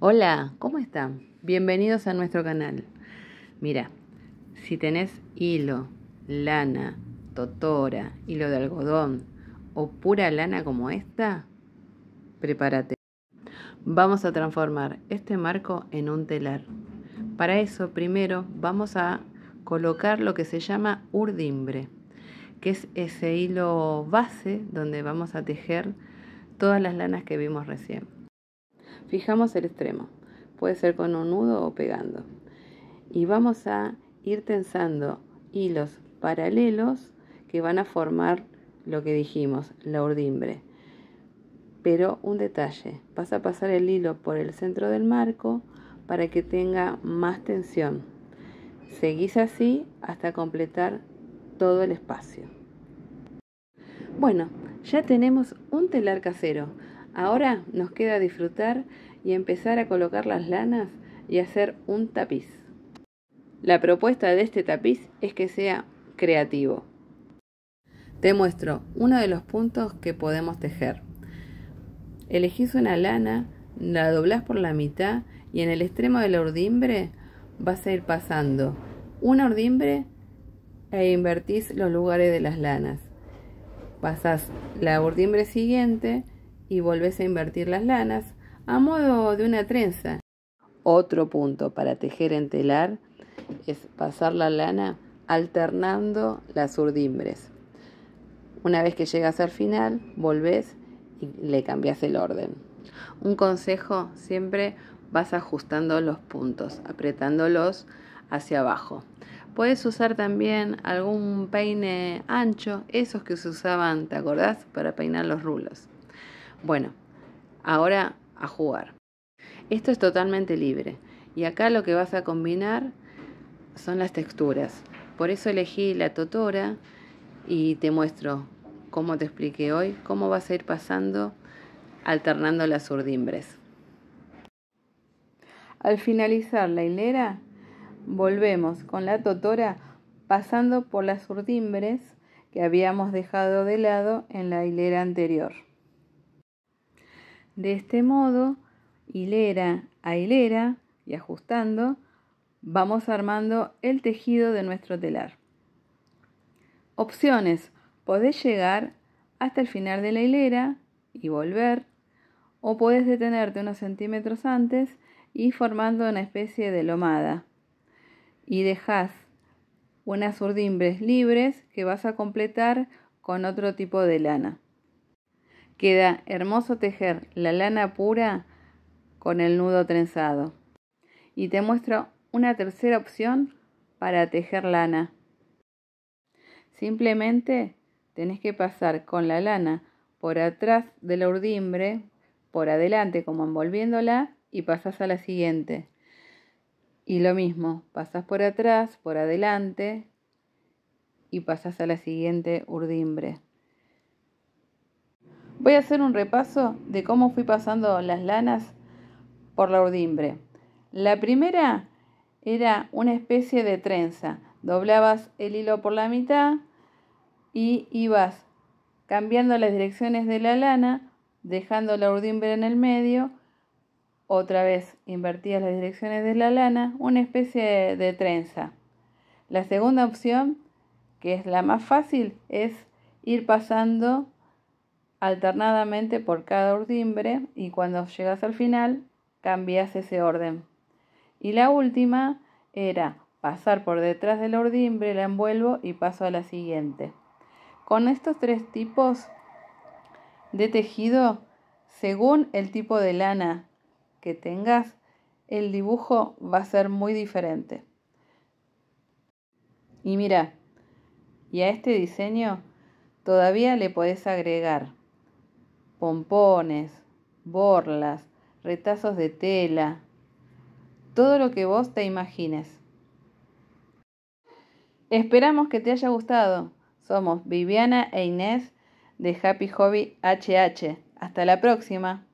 Hola, ¿cómo están? Bienvenidos a nuestro canal. Mira, si tenés hilo, lana, totora, hilo de algodón o pura lana como esta, prepárate. Vamos a transformar este marco en un telar. Para eso primero vamos a colocar lo que se llama urdimbre, que es ese hilo base donde vamos a tejer todas las lanas que vimos recién. Fijamos el extremo, puede ser con un nudo o pegando. Y vamos a ir tensando hilos paralelos que van a formar lo que dijimos, la urdimbre. Pero un detalle, vas a pasar el hilo por el centro del marco para que tenga más tensión. Seguís así hasta completar todo el espacio. Bueno, ya tenemos un telar casero. Ahora nos queda disfrutar y empezar a colocar las lanas y hacer un tapiz. La propuesta de este tapiz es que sea creativo. Te muestro uno de los puntos que podemos tejer. Elegís una lana, la doblás por la mitad y en el extremo la urdimbre vas a ir pasando un ordimbre e invertís los lugares de las lanas. Pasás la urdimbre siguiente y volvés a invertir las lanas a modo de una trenza. Otro punto para tejer en telar es pasar la lana alternando las urdimbres. Una vez que llegas al final, volvés y le cambias el orden. Un consejo, siempre vas ajustando los puntos, apretándolos hacia abajo. Puedes usar también algún peine ancho, esos que se usaban, ¿te acordás? Para peinar los rulos. Bueno, ahora a jugar. Esto es totalmente libre. Y acá lo que vas a combinar son las texturas. Por eso elegí la totora y te muestro, cómo te expliqué hoy, cómo vas a ir pasando alternando las urdimbres. Al finalizar la hilera, volvemos con la totora pasando por las urdimbres que habíamos dejado de lado en la hilera anterior. De este modo, hilera a hilera y ajustando, vamos armando el tejido de nuestro telar. Opciones. Podés llegar hasta el final de la hilera y volver, o puedes detenerte unos centímetros antes y formando una especie de lomada. Y dejas unas urdimbres libres que vas a completar con otro tipo de lana queda hermoso tejer la lana pura con el nudo trenzado. Y te muestro una tercera opción para tejer lana. Simplemente tenés que pasar con la lana por atrás de la urdimbre, por adelante como envolviéndola y pasas a la siguiente. Y lo mismo, pasas por atrás, por adelante y pasas a la siguiente urdimbre. Voy a hacer un repaso de cómo fui pasando las lanas por la urdimbre. La primera era una especie de trenza. Doblabas el hilo por la mitad y ibas cambiando las direcciones de la lana, dejando la urdimbre en el medio. Otra vez invertías las direcciones de la lana, una especie de trenza. La segunda opción, que es la más fácil, es ir pasando alternadamente por cada ordimbre y cuando llegas al final cambias ese orden. Y la última era pasar por detrás del ordimbre, la envuelvo y paso a la siguiente. Con estos tres tipos de tejido, según el tipo de lana que tengas, el dibujo va a ser muy diferente. Y mira, y a este diseño todavía le podés agregar pompones, borlas, retazos de tela, todo lo que vos te imagines. Esperamos que te haya gustado. Somos Viviana e Inés de Happy Hobby HH. Hasta la próxima.